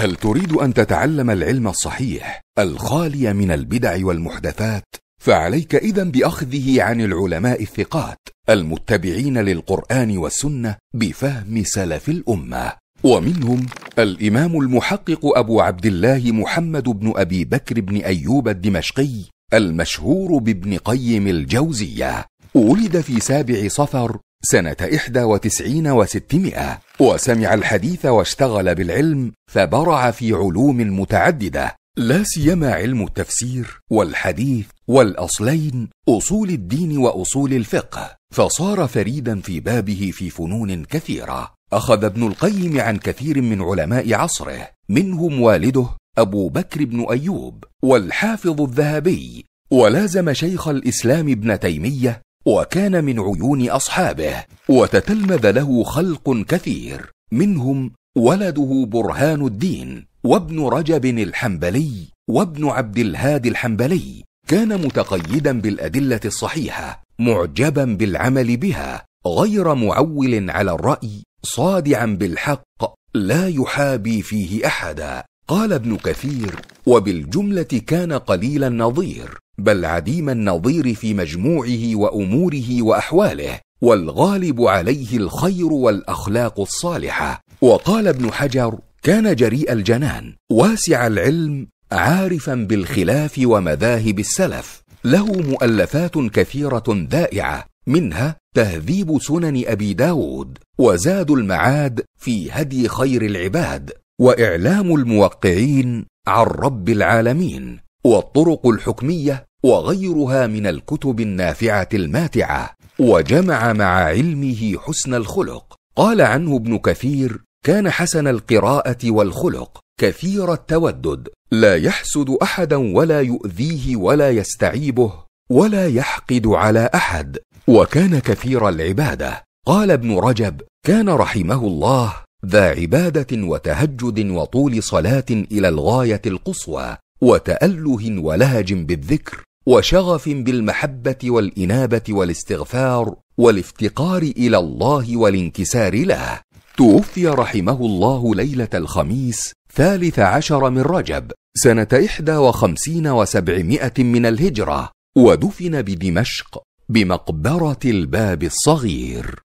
هل تريد أن تتعلم العلم الصحيح الخالي من البدع والمحدثات؟ فعليك إذا بأخذه عن العلماء الثقات المتبعين للقرآن والسنة بفهم سلف الأمة، ومنهم الإمام المحقق أبو عبد الله محمد بن أبي بكر بن أيوب الدمشقي المشهور بابن قيم الجوزية، ولد في سابع صفر سنة إحدى وتسعين وستمائة وسمع الحديث واشتغل بالعلم فبرع في علوم متعددة لا سيما علم التفسير والحديث والأصلين أصول الدين وأصول الفقه فصار فريدا في بابه في فنون كثيرة أخذ ابن القيم عن كثير من علماء عصره منهم والده أبو بكر بن أيوب والحافظ الذهبي ولازم شيخ الإسلام ابن تيمية وكان من عيون اصحابه وتتلمذ له خلق كثير منهم ولده برهان الدين وابن رجب الحنبلي وابن عبد الهادي الحنبلي كان متقيدا بالادله الصحيحه معجبا بالعمل بها غير معول على الراي صادعا بالحق لا يحابي فيه احدا قال ابن كثير وبالجمله كان قليل النظير بل عديم النظير في مجموعه واموره واحواله والغالب عليه الخير والاخلاق الصالحه وقال ابن حجر كان جريء الجنان واسع العلم عارفا بالخلاف ومذاهب السلف له مؤلفات كثيره ذائعه منها تهذيب سنن ابي داود وزاد المعاد في هدي خير العباد واعلام الموقعين عن رب العالمين والطرق الحكميه وغيرها من الكتب النافعه الماتعه وجمع مع علمه حسن الخلق قال عنه ابن كثير كان حسن القراءه والخلق كثير التودد لا يحسد احدا ولا يؤذيه ولا يستعيبه ولا يحقد على احد وكان كثير العباده قال ابن رجب كان رحمه الله ذا عباده وتهجد وطول صلاه الى الغايه القصوى وتاله ولهج بالذكر وشغف بالمحبه والانابه والاستغفار والافتقار الى الله والانكسار له توفي رحمه الله ليله الخميس ثالث عشر من رجب سنه احدى وخمسين وسبعمائه من الهجره ودفن بدمشق بمقبره الباب الصغير